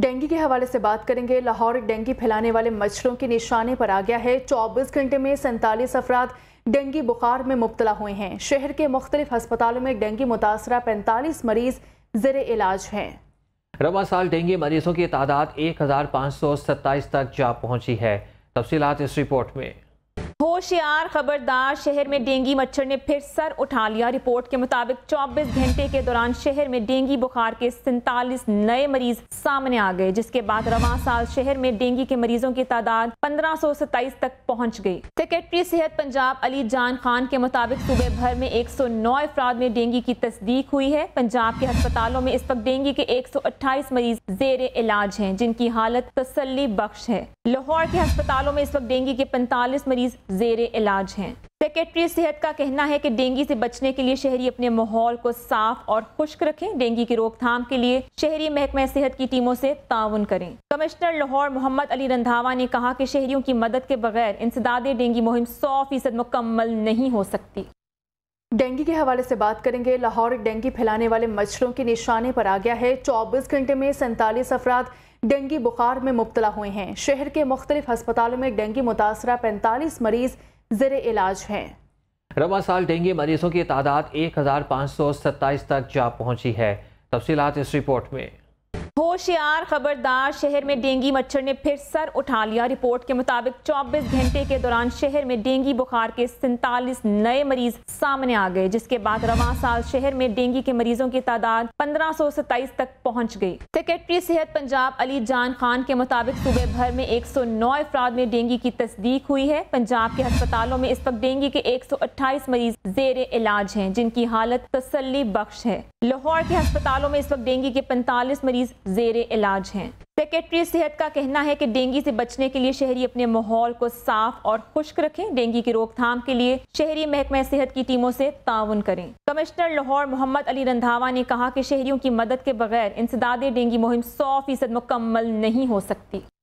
dengue के हवाले से बात करेंगे लाहौर डेंगू फैलाने वाले मच्छरों के निशाने पर आ गया है चौबीस घंटे में सैंतालीस अफराद डेंगू बुखार में मुबतला हुए हैं शहर के मुख्तलिफ हस्पतालों में डेंगू मुतासरा पैंतालीस मरीज जर इलाज हैं रवा साल डेंगू मरीजों की तादाद एक हज़ार पाँच सौ सत्ताईस तक जा पहुंची है तफसीत इस रिपोर्ट में होशियार खबरदार शहर में डेंगू मच्छर ने फिर सर उठा लिया रिपोर्ट के मुताबिक 24 घंटे के दौरान शहर में डेंगू बुखार के सैतालीस नए मरीज सामने आ गए जिसके बाद रवा साल शहर में डेंगू के मरीजों की तादाद 1527 तक पहुंच गई सेक्रेटरी सेहत पंजाब अली जान खान के मुताबिक सूबे भर में 109 अफराद में डेंगू की तस्दीक हुई है पंजाब के अस्पतालों में इस वक्त डेंगू के एक मरीज जेर इलाज है जिनकी हालत तसली बख्श है लाहौर के अस्पतालों में इस वक्त डेंगू के पैंतालीस मरीज जेर इलाज हैं सेक्रेटरी सेहत का कहना है कि डेंगू से बचने के लिए शहरी अपने माहौल को साफ और खुश्क रखें डेंगू की रोकथाम के लिए शहरी महकमा सेहत की टीमों से ताउन करें कमिश्नर लाहौर मोहम्मद अली रंधावा ने कहा कि शहरियों की मदद के बगैर इंसदादे डेंगू मुहिम सौ फीसद मुकम्मल नहीं हो सकती डेंगू के हवाले से बात करेंगे लाहौर डेंगू फैलाने वाले मच्छरों के निशाने पर आ गया है 24 घंटे में सैंतालीस अफराद डेंगू बुखार में मुबतला हुए हैं शहर के मुख्तलिफ हस्पतालों में डेंगू मुतासरा पैंतालीस मरीज जर इलाज हैं रवा साल डेंगू मरीजों की तादाद एक हज़ार पाँच सौ सत्ताईस तक जा पहुंची है तफसीत इस रिपोर्ट में होशियार खबरदार शहर में डेंगू मच्छर ने फिर सर उठा लिया रिपोर्ट के मुताबिक 24 घंटे के दौरान शहर में डेंगू बुखार के सैंतालीस नए मरीज सामने आ गए जिसके बाद रवा साल शहर में डेंगू के मरीजों की तादाद पंद्रह तक पहुंच गई सेक्रेटरी सेहत पंजाब अली जान खान के मुताबिक सूबे भर में 109 अफराद में डेंगू की तस्दीक हुई है पंजाब के अस्पतालों में इस वक्त डेंगू के एक मरीज जेर इलाज है जिनकी हालत तसली बख्श है लाहौर के अस्पतालों में इस वक्त डेंगू के पैंतालीस मरीज जेर इलाज हैं सेक्रेटरी सेहत का कहना है कि डेंगू से बचने के लिए शहरी अपने माहौल को साफ और खुश्क रखें डेंगू की रोकथाम के लिए शहरी महकमा सेहत की टीमों से ताउन करें कमिश्नर लाहौर मोहम्मद अली रंधावा ने कहा कि शहरियों की मदद के बगैर इंसदादे डेंगू मुहिम सौ फीसद मुकम्मल नहीं हो सकती